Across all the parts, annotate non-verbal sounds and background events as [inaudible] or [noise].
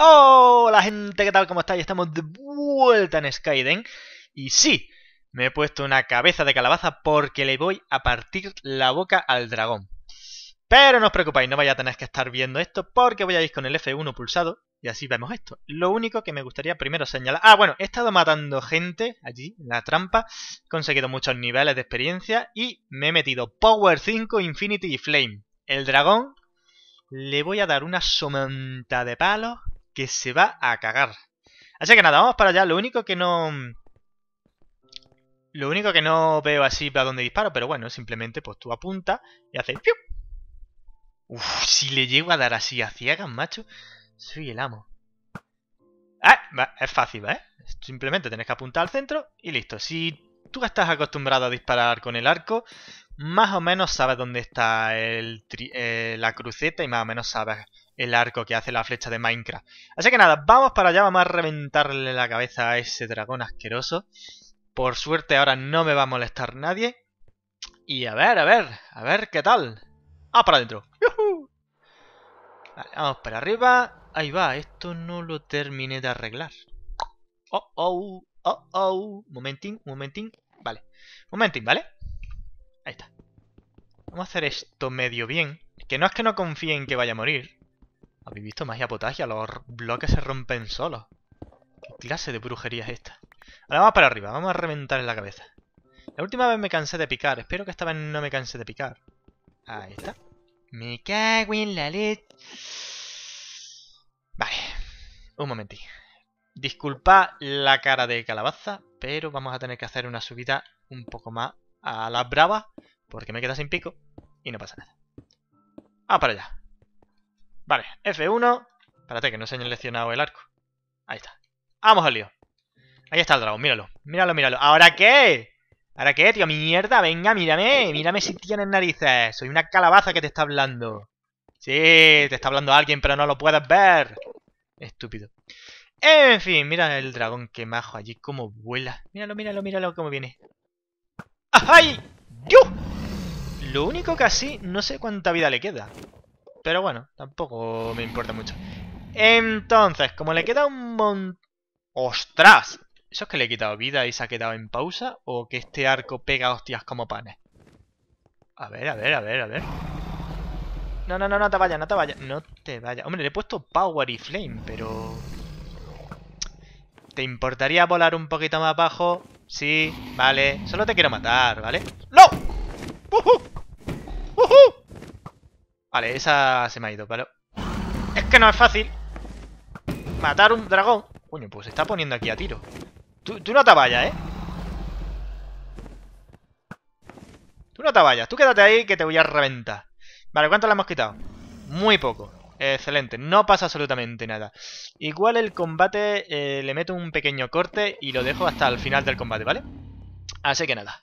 Hola gente, ¿qué tal? ¿Cómo estáis? Estamos de vuelta en Skyden. Y sí, me he puesto una cabeza de calabaza porque le voy a partir la boca al dragón. Pero no os preocupéis, no vais a tener que estar viendo esto porque voy a ir con el F1 pulsado y así vemos esto. Lo único que me gustaría primero señalar... Ah, bueno, he estado matando gente allí, en la trampa. He conseguido muchos niveles de experiencia y me he metido Power 5, Infinity y Flame. El dragón le voy a dar una somanta de palos que se va a cagar. Así que nada, vamos para allá. Lo único que no... Lo único que no veo así para dónde disparo, pero bueno, simplemente pues tú apunta y haces... Uf, si le llego a dar así a ciegas, macho, soy el amo. Ah, es fácil, ¿eh? Simplemente tienes que apuntar al centro y listo. Si tú estás acostumbrado a disparar con el arco, más o menos sabes dónde está el eh, la cruceta y más o menos sabes el arco que hace la flecha de Minecraft. Así que nada, vamos para allá, vamos a reventarle la cabeza a ese dragón asqueroso. Por suerte ahora no me va a molestar nadie. Y a ver, a ver, a ver qué tal. ¡Ah, para adentro! Vale, vamos para arriba. Ahí va, esto no lo terminé de arreglar. ¡Oh, oh! ¡Oh, oh! Momentín, momentín. Vale. Momentín, ¿vale? Ahí está. Vamos a hacer esto medio bien. Que no es que no confíe en que vaya a morir. ¿Habéis visto magia potagia? Los bloques se rompen solos. ¿Qué clase de brujería es esta? Ahora vamos para arriba, vamos a reventar en la cabeza. La última vez me cansé de picar, espero que esta vez no me canse de picar. Ahí está. Me cago en la leche. Vale, un momentito Disculpa la cara de calabaza, pero vamos a tener que hacer una subida un poco más a la brava porque me queda sin pico y no pasa nada. Ah, para allá. Vale, F1. Espérate, que no se seleccionado el arco. Ahí está. Vamos al lío. Ahí está el dragón, míralo. Míralo, míralo. ¿Ahora qué? ¿Ahora qué, tío? ¡Mierda! Venga, mírame. Mírame si tienes narices. Soy una calabaza que te está hablando. Sí, te está hablando alguien, pero no lo puedes ver. Estúpido. En fin, mira el dragón que majo allí cómo vuela. Míralo, míralo, míralo cómo viene. ¡Ay! ¡Dios! Lo único que así, no sé cuánta vida le queda. Pero bueno, tampoco me importa mucho. Entonces, como le queda un montón... ¡Ostras! ¿Eso es que le he quitado vida y se ha quedado en pausa? ¿O que este arco pega hostias como panes? A ver, a ver, a ver, a ver. No, no, no, no te vayas, no te vayas. No te vayas. Hombre, le he puesto Power y Flame, pero... ¿Te importaría volar un poquito más abajo? Sí, vale. Solo te quiero matar, ¿vale? ¡No! ¡Uh -huh! Vale, esa se me ha ido, pero... Es que no es fácil matar un dragón. Coño, pues se está poniendo aquí a tiro. Tú, no te vayas, ¿eh? Tú no te vayas. Tú quédate ahí que te voy a reventar. Vale, ¿cuánto le hemos quitado? Muy poco. Excelente, no pasa absolutamente nada. Igual el combate eh, le meto un pequeño corte y lo dejo hasta el final del combate, ¿vale? Así que nada.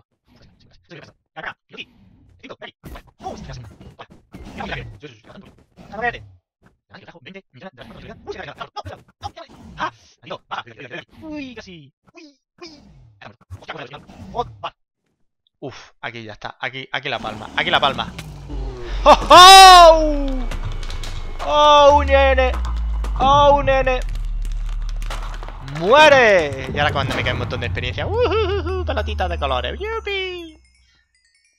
aquí, la palma, aquí la palma. ¡Oh, oh! ¡Oh, nene! ¡Oh, nene! ¡Muere! Y ahora cuando me cae un montón de experiencia. ¡Uh, de colores! ¡Yupi!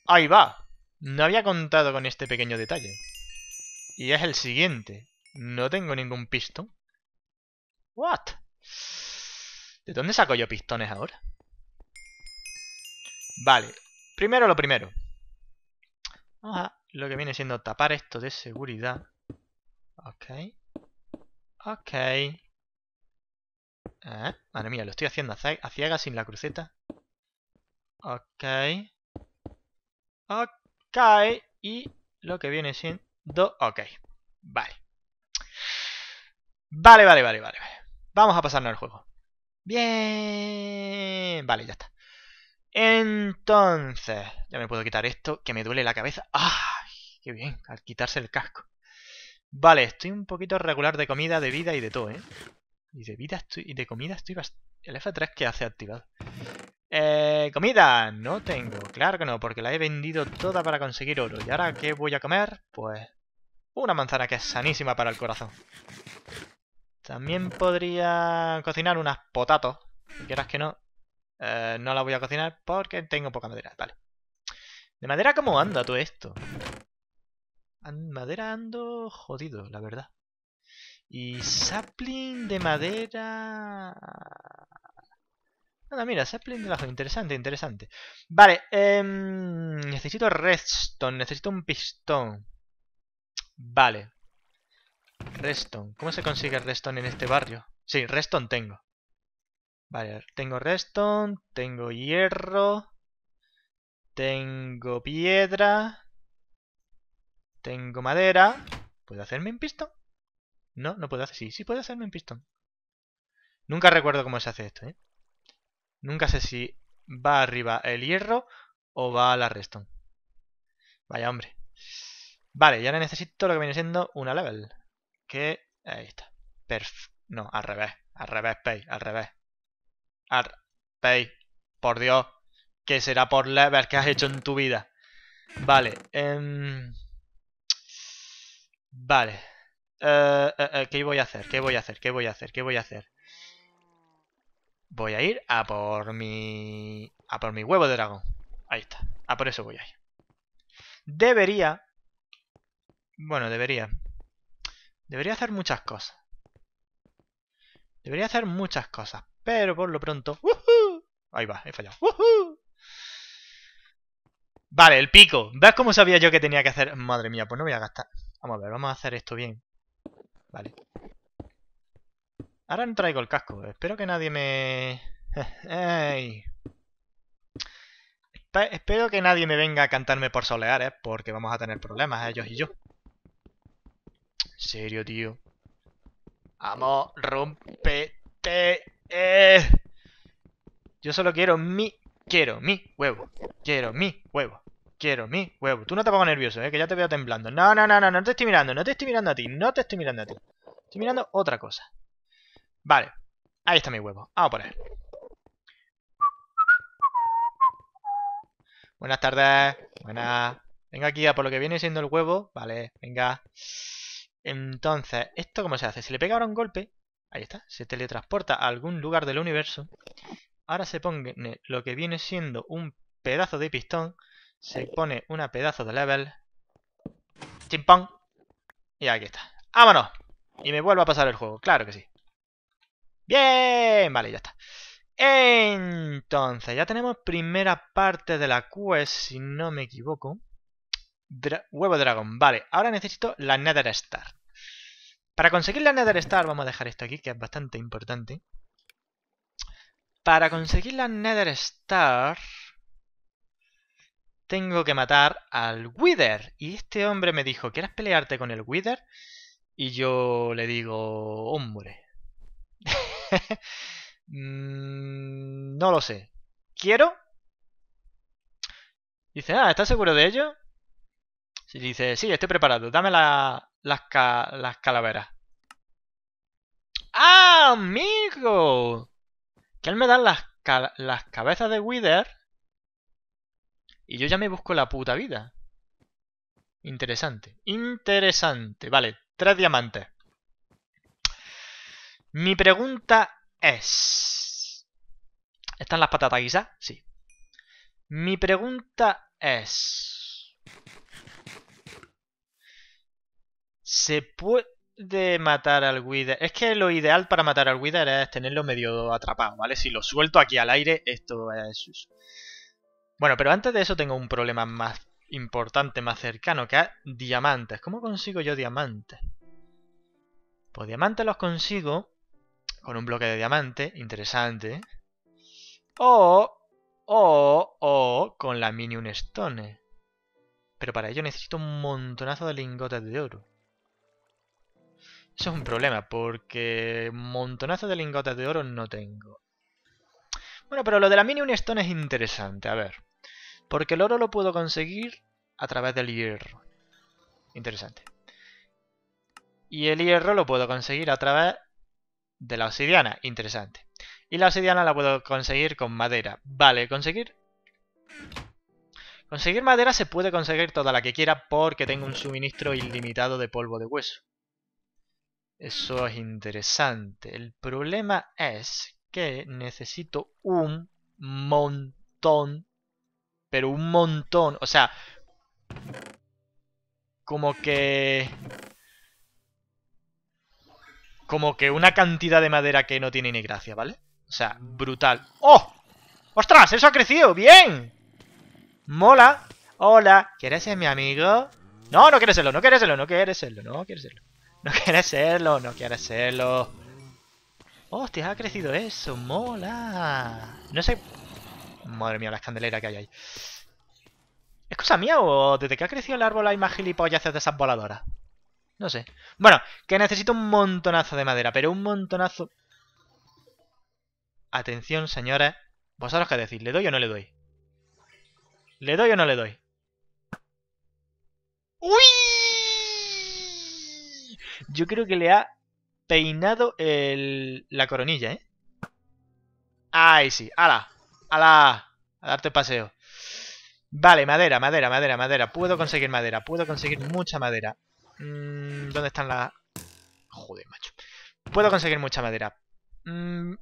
Ahí va. No había contado con este pequeño detalle. Y es el siguiente. No tengo ningún pistón. What? ¿De dónde saco yo pistones ahora? Vale. Primero lo primero. Ah, lo que viene siendo tapar esto de seguridad. Ok. Ok. ¿Eh? Madre mía, lo estoy haciendo a ciegas sin la cruceta. Ok. Ok. Y lo que viene siendo... Ok. Vale. Vale, vale, vale, vale. Vamos a pasarnos al juego. Bien. Vale, ya está. Entonces, ya me puedo quitar esto, que me duele la cabeza. ¡Ay! ¡Qué bien! Al quitarse el casco. Vale, estoy un poquito regular de comida, de vida y de todo, ¿eh? Y de vida estoy... Y de comida estoy bastante... ¿El F3 que hace activado? Eh, comida, no tengo, claro que no, porque la he vendido toda para conseguir oro. ¿Y ahora qué voy a comer? Pues una manzana que es sanísima para el corazón. También podría cocinar unas potatos, si quieras que no. Eh, no la voy a cocinar porque tengo poca madera. Vale. ¿De madera cómo anda todo esto? Madera ando jodido, la verdad. Y sapling de madera... Nada, mira, sapling de bajo. Interesante, interesante. Vale, em, necesito redstone, necesito un pistón. Vale. Redstone. ¿Cómo se consigue redstone en este barrio? Sí, redstone tengo. Vale, tengo redstone, tengo hierro, tengo piedra, tengo madera. ¿Puedo hacerme un pistón? No, no puedo hacer. Sí, sí puedo hacerme un pistón. Nunca recuerdo cómo se hace esto, ¿eh? Nunca sé si va arriba el hierro o va la redstone. Vaya hombre. Vale, ya ahora necesito lo que viene siendo una level. Que... Ahí está. Perf... No, al revés. Al revés, Pay. Al revés. Arpey. Por Dios. Que será por ver que has hecho en tu vida. Vale. Em, vale. Eh, eh, eh, ¿Qué voy a hacer? ¿Qué voy a hacer? ¿Qué voy a hacer? ¿Qué voy a hacer? Voy a ir a por mi... A por mi huevo de dragón. Ahí está. A por eso voy a ir. Debería... Bueno, debería. Debería hacer muchas cosas. Debería hacer muchas cosas. Pero por lo pronto... Ahí va, he fallado. Vale, el pico. ¿Ves cómo sabía yo que tenía que hacer? Madre mía, pues no voy a gastar. Vamos a ver, vamos a hacer esto bien. Vale. Ahora no traigo el casco. Espero que nadie me... [laughs] Espero que nadie me venga a cantarme por soleares, ¿eh? porque vamos a tener problemas ellos y yo. En serio, tío. Vamos, rompete. Eh, yo solo quiero mi... Quiero mi huevo. Quiero mi huevo. Quiero mi huevo. Tú no te pongas nervioso, eh, que ya te veo temblando. No, no, no, no, no te estoy mirando. No te estoy mirando a ti. No te estoy mirando a ti. Estoy mirando otra cosa. Vale. Ahí está mi huevo. Vamos por él. Buenas tardes. Buenas. Venga aquí a por lo que viene siendo el huevo. Vale, venga. Entonces, ¿esto cómo se hace? Si le pega ahora un golpe, Ahí está, se teletransporta a algún lugar del universo. Ahora se pone lo que viene siendo un pedazo de pistón. Se pone una pedazo de level. Chimpón. Y aquí está. ¡Vámonos! Y me vuelvo a pasar el juego, claro que sí. ¡Bien! Vale, ya está. Entonces, ya tenemos primera parte de la quest, si no me equivoco. Huevo de dragón. Vale, ahora necesito la Nether Star. Para conseguir la Nether Star, vamos a dejar esto aquí, que es bastante importante. Para conseguir la Nether Star, tengo que matar al Wither. Y este hombre me dijo, ¿quieres pelearte con el Wither? Y yo le digo, hombre. [laughs] Mm, no lo sé. ¿Quiero? Dice, ah, ¿estás seguro de ello? Y dice, sí, estoy preparado, dame la, las, las calaveras. ¡Ah, amigo! Que él me da las, las cabezas de Wither. Y yo ya me busco la puta vida. Interesante. Interesante. Vale, tres diamantes. Mi pregunta es... ¿Están las patatas guisadas? Sí. Mi pregunta es... Se puede matar al Wither. Es que lo ideal para matar al Wither es tenerlo medio atrapado, ¿vale? Si lo suelto aquí al aire, esto es... Bueno, pero antes de eso tengo un problema más importante, más cercano, que es diamantes. ¿Cómo consigo yo diamantes? Pues diamantes los consigo con un bloque de diamante, interesante. O, o, o con la Minion Stone. Pero para ello necesito un montonazo de lingotes de oro. Eso es un problema, porque montonazo de lingotes de oro no tengo. Bueno, pero lo de la mini stone es interesante, a ver. Porque el oro lo puedo conseguir a través del hierro. Interesante. Y el hierro lo puedo conseguir a través de la obsidiana. Interesante. Y la obsidiana la puedo conseguir con madera. Vale, conseguir... Conseguir madera se puede conseguir toda la que quiera porque tengo un suministro ilimitado de polvo de hueso. Eso es interesante. El problema es que necesito un montón, pero un montón, o sea, como que... Como que una cantidad de madera que no tiene ni gracia, ¿vale? O sea, brutal. ¡Oh! ¡Ostras! ¡Eso ha crecido! ¡Bien! ¡Mola! ¡Hola! ¿Quieres ser mi amigo? No, no quieres serlo, no quieres serlo, no quieres serlo, no quieres serlo. [laughs] No quiere serlo! no quiere serlo! Hostia, ha crecido eso, mola. No sé... Madre mía, la candelera que hay ahí. ¿Es cosa mía o desde que ha crecido el árbol hay más gilipollas de esas voladoras? No sé. Bueno, que necesito un montonazo de madera, pero un montonazo... Atención, señores. Vosotros qué decís, ¿le doy o no le doy? ¿Le doy o no le doy? ¡Uy! Yo creo que le ha peinado la coronilla, ¿eh? Ahí sí. ¡Hala! ¡Hala! A darte paseo. Vale, madera, madera, madera, madera. Puedo conseguir madera. Puedo conseguir mucha madera. Mm, ¿Dónde están las...? Joder, macho. Puedo conseguir mucha madera. Mm,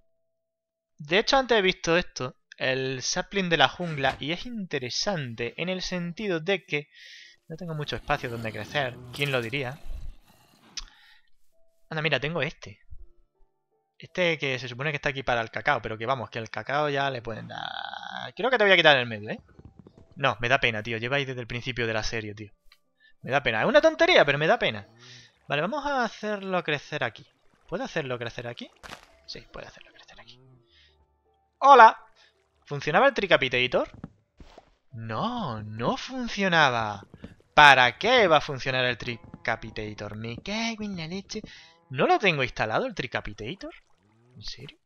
de hecho, antes he visto esto. El sapling de la jungla. Y es interesante en el sentido de que... No tengo mucho espacio donde crecer. ¿Quién lo diría? Anda, mira, tengo este. Este que se supone que está aquí para el cacao, pero que vamos, que el cacao ya le pueden dar... Creo que te voy a quitar el medio, ¿eh? No, me da pena, tío. Lleváis desde el principio de la serie, tío. Me da pena. Es una tontería, pero me da pena. Vale, vamos a hacerlo crecer aquí. ¿Puedo hacerlo crecer aquí? Sí, puedo hacerlo crecer aquí. ¡Hola! ¿Funcionaba el Tricapitator? No, no funcionaba. ¿Para qué va a funcionar el Tricapitator? Me cago en la leche. ¿No lo tengo instalado el Tricapitator? ¿En serio?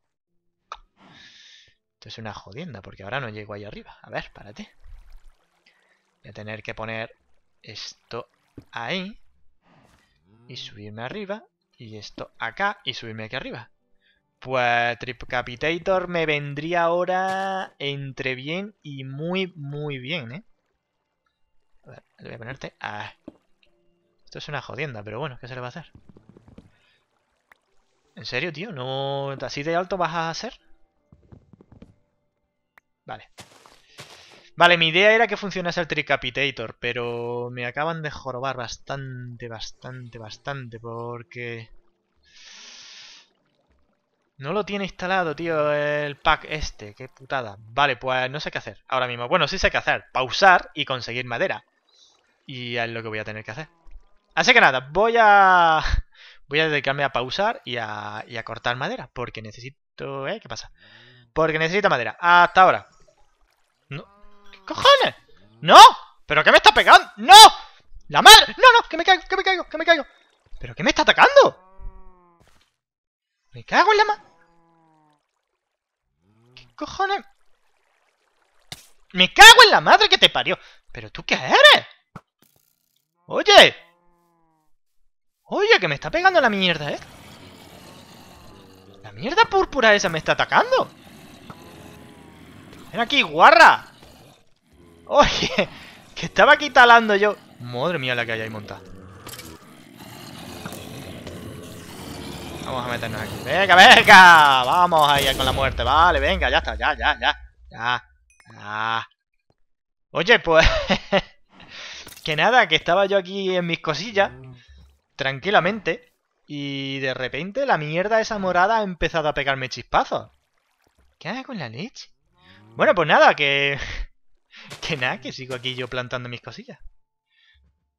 Esto es una jodienda, porque ahora no llego ahí arriba. A ver, párate. Voy a tener que poner esto ahí. Y subirme arriba. Y esto acá. Y subirme aquí arriba. Pues Tricapitator me vendría ahora entre bien y muy, muy bien, ¿eh? A ver, le voy a ponerte... Esto es una jodienda, pero bueno, ¿qué se le va a hacer? ¿En serio, tío? ¿No así de alto vas a hacer? Vale. Vale, mi idea era que funcionase el Tricapitator, pero me acaban de jorobar bastante, bastante, bastante, porque... No lo tiene instalado, tío, el pack este. Qué putada. Vale, pues no sé qué hacer ahora mismo. Bueno, sí sé qué hacer. Pausar y conseguir madera. Y es lo que voy a tener que hacer. Así que nada, voy a voy a dedicarme a pausar y a, cortar madera, porque necesito... ¿Eh? ¿Qué pasa? Porque necesito madera. Hasta ahora. ¿Qué cojones? ¡No! ¿Pero qué me está pegando? ¡No! ¡La madre! ¡No, no! ¡Que me caigo, que me caigo, que me caigo! ¿Pero qué me está atacando? ¡Me cago en la madre! ¿Qué cojones? ¡Me cago en la madre que te parió! ¿Pero tú qué eres? ¡Oye! Oye, que me está pegando la mierda, ¿eh? La mierda púrpura esa me está atacando. Ven aquí, guarra. Oye, [laughs] que estaba aquí talando yo. Madre mía la que hay ahí montada. Vamos a meternos aquí. ¡Venga, venga! Vamos ahí con la muerte. Vale, venga, ya está. Ya, ya, ya. Ya. Ya. Oye, pues... [laughs] que nada, que estaba yo aquí en mis cosillas tranquilamente y de repente la mierda esa morada ha empezado a pegarme chispazos. ¿Qué hago con la leche? Bueno, pues nada, que... [laughs] que nada, que sigo aquí yo plantando mis cosillas.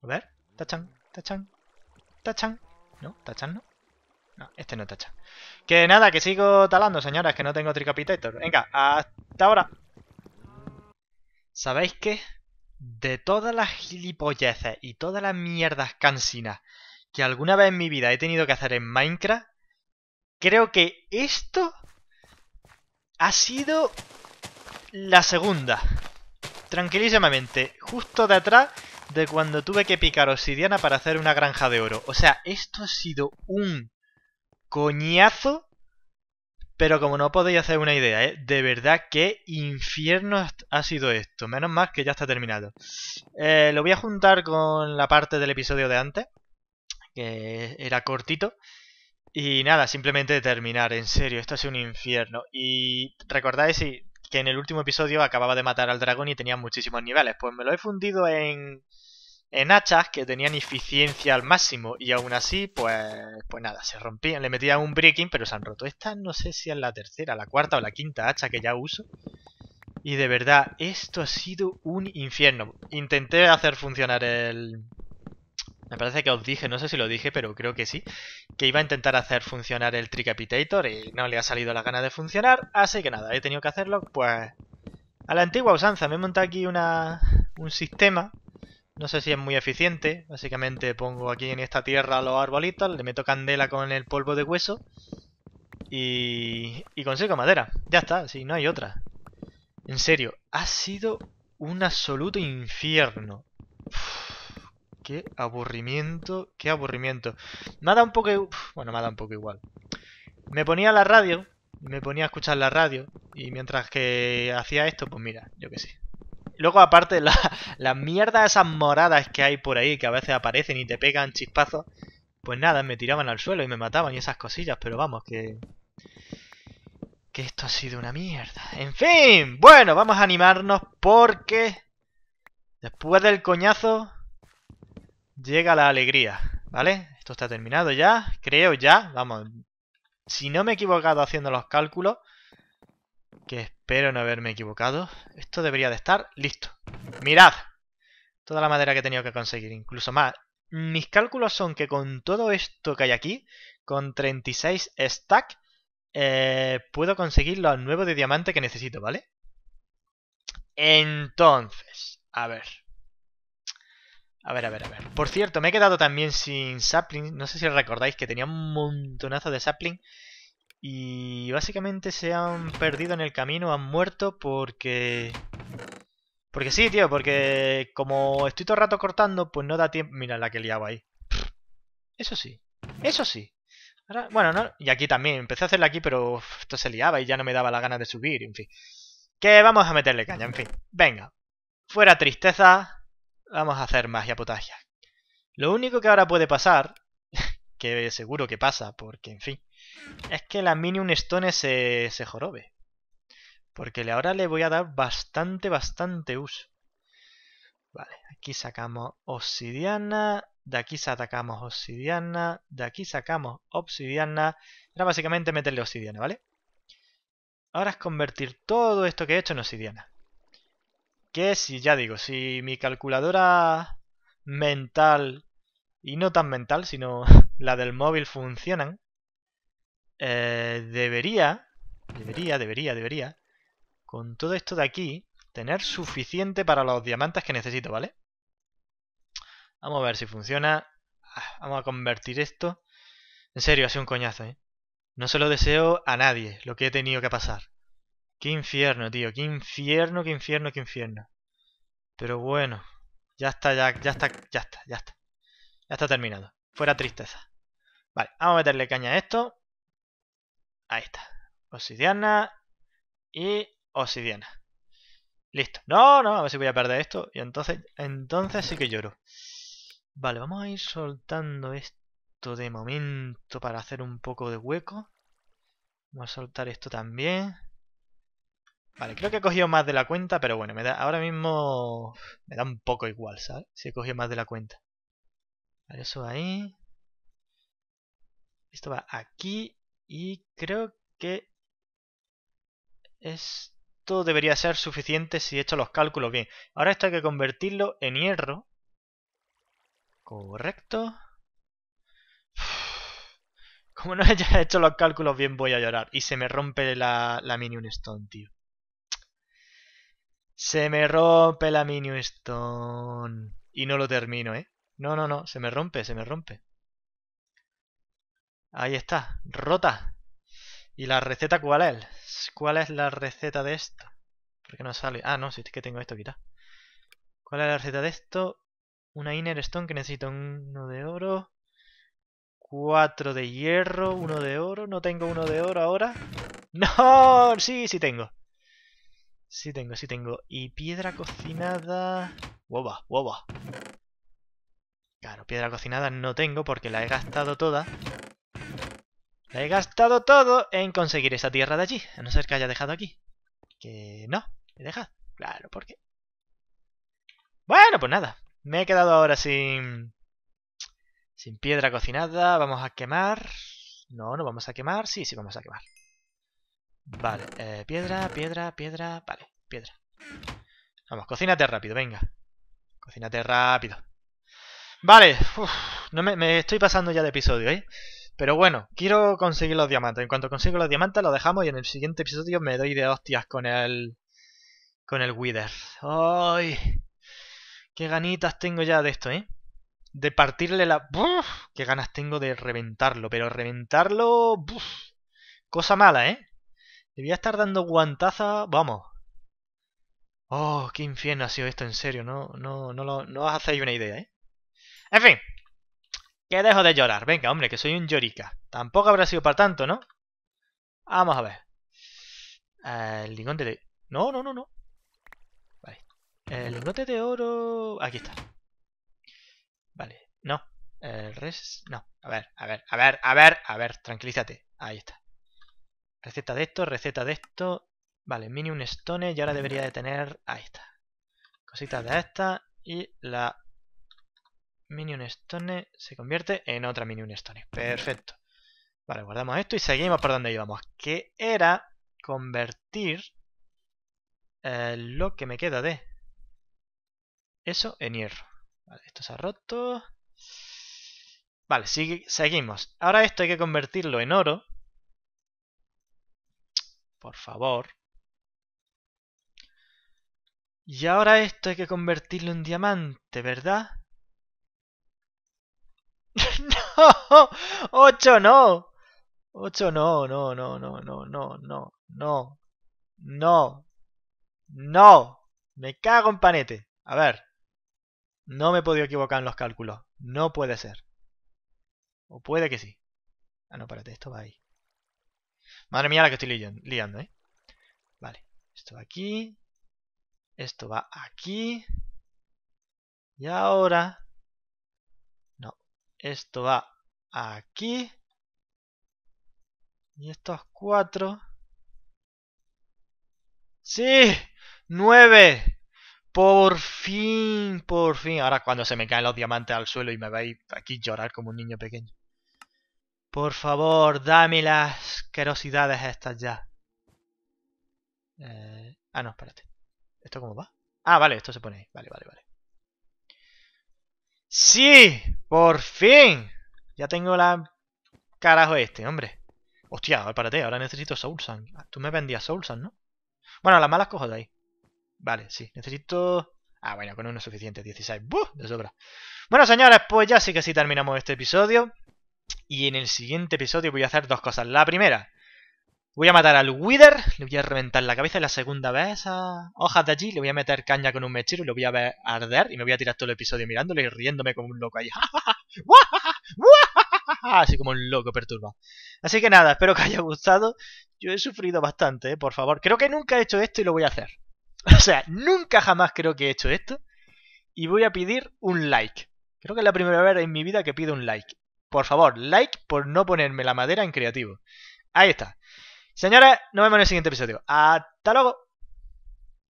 A ver, tachan, tachan, tachan. No, tachan no. No, este no tacha. Que nada, que sigo talando, señoras, que no tengo tricapitator. Venga, hasta ahora. ¿Sabéis qué? De todas las gilipolleces y todas las mierdas cansinas que alguna vez en mi vida he tenido que hacer en Minecraft, creo que esto ha sido la segunda. Tranquilísimamente, justo detrás de cuando tuve que picar obsidiana para hacer una granja de oro. O sea, esto ha sido un coñazo, pero como no podéis hacer una idea, ¿eh? De verdad, que infierno ha sido esto. Menos mal que ya está terminado. Eh, lo voy a juntar con la parte del episodio de antes que era cortito. Y nada, simplemente terminar, en serio, esto es un infierno. Y recordáis que en el último episodio acababa de matar al dragón y tenía muchísimos niveles. Pues me lo he fundido en, en hachas que tenían eficiencia al máximo y aún así, pues, pues nada, se rompían. Le metía un breaking, pero se han roto. Esta no sé si es la tercera, la cuarta o la quinta hacha que ya uso. Y de verdad, esto ha sido un infierno. Intenté hacer funcionar el, me parece que os dije, no sé si lo dije, pero creo que sí, que iba a intentar hacer funcionar el Tricapitator y no le ha salido la gana de funcionar, así que nada, he tenido que hacerlo pues a la antigua usanza. Me he montado aquí una, un sistema, no sé si es muy eficiente, básicamente pongo aquí en esta tierra los arbolitos, le meto candela con el polvo de hueso y, y consigo madera. Ya está, si no hay otra. En serio, ha sido un absoluto infierno. Qué aburrimiento, qué aburrimiento. Me ha dado un poco... bueno, me ha dado un poco igual. Me ponía la radio, me ponía a escuchar la radio y mientras que hacía esto, pues mira, yo qué sé. Luego aparte, las [laughs] la mierdas esas moradas que hay por ahí, que a veces aparecen y te pegan chispazos, pues nada, me tiraban al suelo y me mataban y esas cosillas, pero vamos, que... Que esto ha sido una mierda. En fin, bueno, vamos a animarnos porque... Después del coñazo, llega la alegría, ¿vale? Esto está terminado ya, creo ya, vamos, si no me he equivocado haciendo los cálculos, que espero no haberme equivocado, esto debería de estar listo. ¡Mirad! Toda la madera que he tenido que conseguir, incluso más. Mis cálculos son que con todo esto que hay aquí, con 36 stack, eh, puedo conseguir los nuevo de diamante que necesito, ¿vale? Entonces, a ver... A ver, a ver, a ver. Por cierto, me he quedado también sin sapling. No sé si recordáis que tenía un montonazo de sapling. Y básicamente se han perdido en el camino, han muerto porque... Porque sí, tío, porque como estoy todo el rato cortando, pues no da tiempo... Mira la que liaba ahí. Eso sí, eso sí. Ahora, bueno, no, y aquí también, empecé a hacerla aquí, pero esto se liaba y ya no me daba la gana de subir, en fin. Que vamos a meterle caña, en fin. Venga, fuera tristeza, Vamos a hacer magia potagia. Lo único que ahora puede pasar, [laughs] que seguro que pasa, porque en fin, es que la Minion Stone se, jorobe. Porque ahora le voy a dar bastante, bastante uso. Vale, aquí sacamos obsidiana, de aquí sacamos obsidiana, de aquí sacamos obsidiana. Era básicamente meterle obsidiana, ¿vale? Ahora es convertir todo esto que he hecho en obsidiana que si, ya digo, si mi calculadora mental, y no tan mental, sino [laughs] la del móvil funcionan, eh, debería, debería, debería, debería, con todo esto de aquí, tener suficiente para los diamantes que necesito, ¿vale? Vamos a ver si funciona. Ah, vamos a convertir esto. En serio, ha sido un coñazo, ¿eh? No se lo deseo a nadie lo que he tenido que pasar. Qué infierno, tío. Qué infierno, qué infierno, qué infierno. Pero bueno. Ya está, ya, ya está, ya está, ya está. Ya está terminado. Fuera tristeza. Vale, vamos a meterle caña a esto. Ahí está. Obsidiana y obsidiana. Listo. No, no, a ver si voy a perder esto. Y entonces, entonces sí que lloro. Vale, vamos a ir soltando esto de momento para hacer un poco de hueco. Vamos a soltar esto también. Vale, creo que he cogido más de la cuenta, pero bueno, me da, ahora mismo me da un poco igual, ¿sabes? Si he cogido más de la cuenta. Vale, eso ahí. Esto va aquí y creo que esto debería ser suficiente si he hecho los cálculos bien. Ahora esto hay que convertirlo en hierro. Correcto. Como no [laughs] haya hecho los cálculos bien voy a llorar. Y se me rompe la, mini Minion Stone, tío. Se me rompe la Minion Stone. Y no lo termino, ¿eh? No, no, no. Se me rompe, se me rompe. Ahí está. Rota. ¿Y la receta cuál es? ¿Cuál es la receta de esto? ¿Por qué no sale? Ah, no, si es que tengo esto quita ¿Cuál es la receta de esto? Una Inner Stone que necesito uno de oro. Cuatro de hierro, uno de oro. No tengo uno de oro ahora. [laughs] ¡No! Sí, sí tengo. Sí tengo, sí tengo. Y piedra cocinada... ¡Woba! ¡Woba! Claro, piedra cocinada no tengo porque la he gastado toda. La he gastado todo en conseguir esa tierra de allí. A no ser que haya dejado aquí. Que no, he dejado. Claro, ¿por qué? Bueno, pues nada. Me he quedado ahora sin... Sin piedra cocinada. Vamos a quemar. No, no vamos a quemar. Sí, sí, vamos a quemar. Vale, eh, piedra, piedra, piedra... Vale, piedra. Vamos, cocínate rápido, venga. Cocínate rápido. Vale, no me, estoy pasando ya de episodio, ¿eh? Pero bueno, quiero conseguir los diamantes. En cuanto consigo los diamantes, lo dejamos y en el siguiente episodio me doy de hostias con el... Con el Wither. ¡Ay! ¡Qué ganitas tengo ya de esto, eh! De partirle la... ¡Qué ganas tengo de reventarlo! Pero reventarlo... ¡Buf! Cosa mala, ¿eh? Debía estar dando guantaza. Vamos. Oh, qué infierno ha sido esto, en serio. No, no, no, lo, no os hacéis una idea, ¿eh? En fin. Que dejo de llorar. Venga, hombre, que soy un llorica. Tampoco habrá sido para tanto, ¿no? Vamos a ver. Eh, el lingote de... No, no, no, no. Vale. El lingote de oro... Aquí está. Vale. No. El res... No. A ver, a ver, a ver, a ver, a ver. Tranquilízate. Ahí está. Receta de esto, receta de esto. Vale, Minion Stone. Y ahora debería de tener... Ahí está. Cositas de esta Y la Minion Stone se convierte en otra Minion Stone. Perfecto. Vale, guardamos esto y seguimos por donde íbamos. Que era convertir eh, lo que me queda de eso en hierro. Vale, esto se ha roto. Vale, seguimos. Ahora esto hay que convertirlo en oro por favor. Y ahora esto hay que convertirlo en diamante, ¿verdad? [laughs] ¡No! ¡Ocho no! ¡Ocho no, no, no, no, no, no, no, no! ¡No! ¡No! ¡Me cago en panete! A ver. No me he podido equivocar en los cálculos. No puede ser. O puede que sí. Ah, no, espérate, esto va ahí. Madre mía la que estoy liando, ¿eh? Vale, esto va aquí. Esto va aquí. Y ahora... No, esto va aquí. Y estos cuatro... ¡Sí! ¡Nueve! Por fin, por fin. Ahora cuando se me caen los diamantes al suelo y me vais aquí llorar como un niño pequeño. Por favor, dame las querosidades estas ya. Eh, ah, no, espérate. ¿Esto cómo va? Ah, vale, esto se pone ahí. Vale, vale, vale. ¡Sí! ¡Por fin! Ya tengo la... Carajo este, hombre. Hostia, espérate, ahora necesito Soul Sun. Ah, tú me vendías Soul Sun, ¿no? Bueno, las malas cojo de ahí. Vale, sí. Necesito... Ah, bueno, con uno suficiente. 16. ¡Buh! De sobra. Bueno, señores, pues ya sí que sí terminamos este episodio. Y en el siguiente episodio voy a hacer dos cosas. La primera, voy a matar al Wither, le voy a reventar la cabeza la segunda vez a hojas de allí, le voy a meter caña con un mechero y lo voy a ver arder y me voy a tirar todo el episodio mirándolo y riéndome como un loco ahí. [laughs] Así como un loco perturbado. Así que nada, espero que haya gustado. Yo he sufrido bastante, eh, por favor. Creo que nunca he hecho esto y lo voy a hacer. [laughs] O sea, nunca jamás creo que he hecho esto. Y voy a pedir un like. Creo que es la primera vez en mi vida que pido un like. Por favor, like por no ponerme la madera en creativo. Ahí está. Señores, nos vemos en el siguiente episodio. ¡Hasta luego!